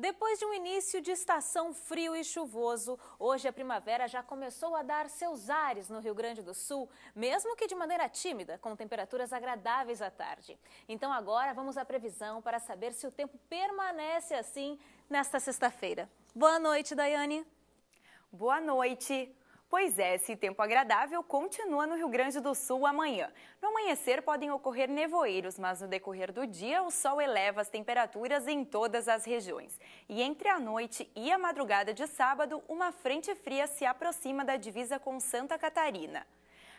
Depois de um início de estação frio e chuvoso, hoje a primavera já começou a dar seus ares no Rio Grande do Sul, mesmo que de maneira tímida, com temperaturas agradáveis à tarde. Então agora vamos à previsão para saber se o tempo permanece assim nesta sexta-feira. Boa noite, Daiane. Boa noite. Pois é, esse tempo agradável continua no Rio Grande do Sul amanhã. No amanhecer podem ocorrer nevoeiros, mas no decorrer do dia o sol eleva as temperaturas em todas as regiões. E entre a noite e a madrugada de sábado, uma frente fria se aproxima da divisa com Santa Catarina.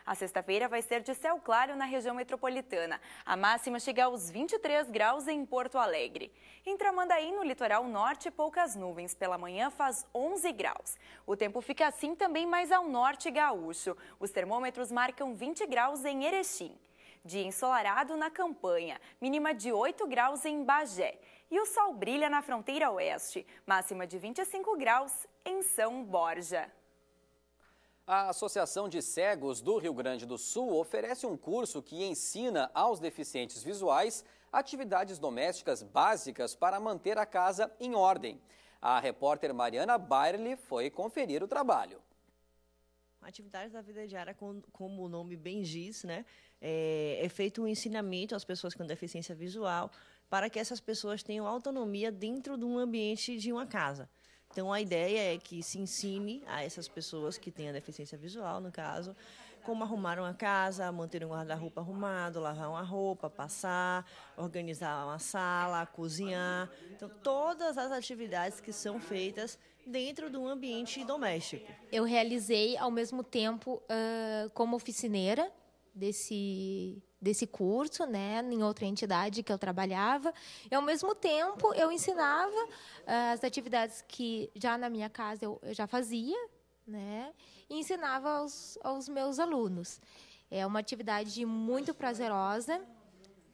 A sexta-feira vai ser de céu claro na região metropolitana. A máxima chega aos 23 graus em Porto Alegre. Em Tramandaí, no litoral norte, poucas nuvens. Pela manhã faz 11 graus. O tempo fica assim também mais ao norte gaúcho. Os termômetros marcam 20 graus em Erechim. Dia ensolarado na campanha, mínima de 8 graus em Bagé. E o sol brilha na fronteira oeste, máxima de 25 graus em São Borja. A Associação de Cegos do Rio Grande do Sul oferece um curso que ensina aos deficientes visuais atividades domésticas básicas para manter a casa em ordem. A repórter Mariana Bairli foi conferir o trabalho. Atividades da vida diária, como o nome bem diz, né? É, é feito um ensinamento às pessoas com deficiência visual para que essas pessoas tenham autonomia dentro de um ambiente de uma casa. Então a ideia é que se ensine a essas pessoas que têm a deficiência visual, no caso, como arrumar uma casa, manter um guarda-roupa arrumado, lavar uma roupa, passar, organizar uma sala, cozinhar. Então, todas as atividades que são feitas dentro do ambiente doméstico. Eu realizei ao mesmo tempo uh, como oficineira desse desse curso, né, em outra entidade que eu trabalhava. E, ao mesmo tempo, eu ensinava uh, as atividades que já na minha casa eu, eu já fazia, né, e ensinava aos, aos meus alunos. É uma atividade muito prazerosa.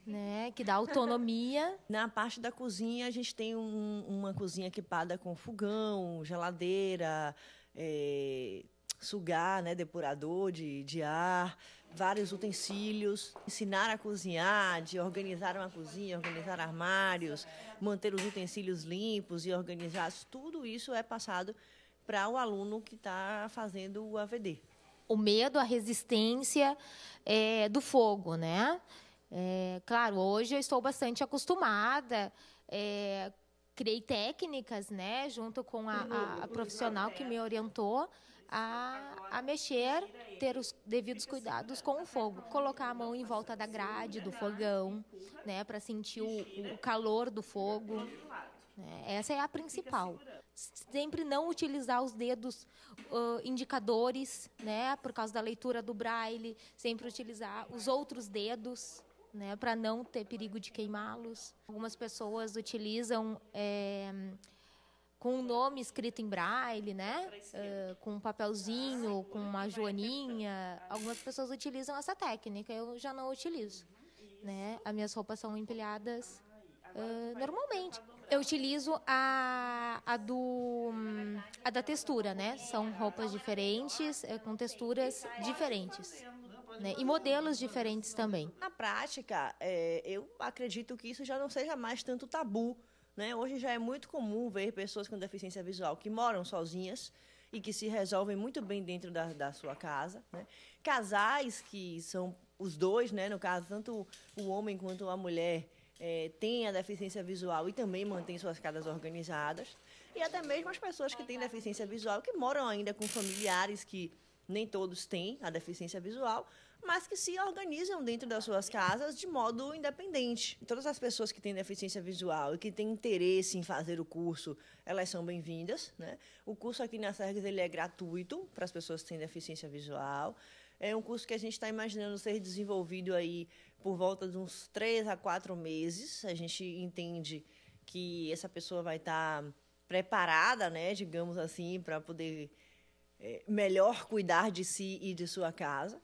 Né, que dá autonomia. Na parte da cozinha, a gente tem um, uma cozinha equipada com fogão, geladeira, é, sugar, né, depurador de, de ar vários utensílios, ensinar a cozinhar, de organizar uma cozinha, organizar armários, manter os utensílios limpos e organizados, tudo isso é passado para o aluno que está fazendo o AVD. O medo, a resistência é, do fogo, né? É, claro, hoje eu estou bastante acostumada é, criei técnicas, né, junto com a, a, a profissional que me orientou a, a, mexer, ter os devidos cuidados com o fogo. Colocar a mão em volta da grade, do fogão, né, para sentir o, o, calor do fogo. Né, essa é a principal. Sempre não utilizar os dedos uh, indicadores, né, por causa da leitura do braille. Sempre utilizar os outros dedos né, para não ter perigo de queimá-los. Algumas pessoas utilizam é, com o um nome escrito em braille, né, uh, com um papelzinho, com uma joaninha. Algumas pessoas utilizam essa técnica, eu já não utilizo. Né? As minhas roupas são empilhadas uh, normalmente. Eu utilizo a, a, do, a da textura, né? São roupas diferentes, é, com texturas diferentes né? e modelos diferentes também. Na prática, é, eu acredito que isso já não seja mais tanto tabu. Né? Hoje já é muito comum ver pessoas com deficiência visual que moram sozinhas e que se resolvem muito bem dentro da, da sua casa. Né? Casais que são os dois, né? no caso, tanto o homem quanto a mulher, é, têm a deficiência visual e também mantêm suas casas organizadas. E até mesmo as pessoas que têm deficiência visual, que moram ainda com familiares que nem todos têm a deficiência visual, mas que se organizam dentro das suas casas de modo independente. Todas as pessoas que têm deficiência visual e que têm interesse em fazer o curso, elas são bem-vindas. Né? O curso aqui na SERGS ele é gratuito para as pessoas que têm deficiência visual. É um curso que a gente está imaginando ser desenvolvido aí por volta de uns três a quatro meses. A gente entende que essa pessoa vai estar tá preparada, né, digamos assim, para poder é, melhor cuidar de si e de sua casa.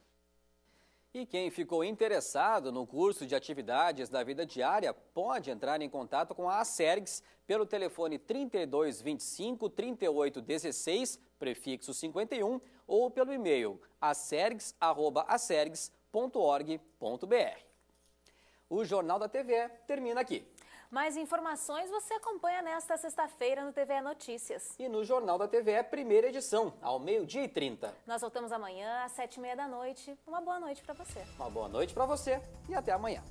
E quem ficou interessado no curso de atividades da vida diária pode entrar em contato com a Acergs pelo telefone 3225 3816, prefixo 51, ou pelo e-mail acergs.org.br. O Jornal da TV termina aqui. Mais informações você acompanha nesta sexta-feira no TVE Notícias. E no Jornal da TVE, é primeira edição, ao meio-dia e trinta. Nós voltamos amanhã às sete e meia da noite. Uma boa noite para você. Uma boa noite para você e até amanhã.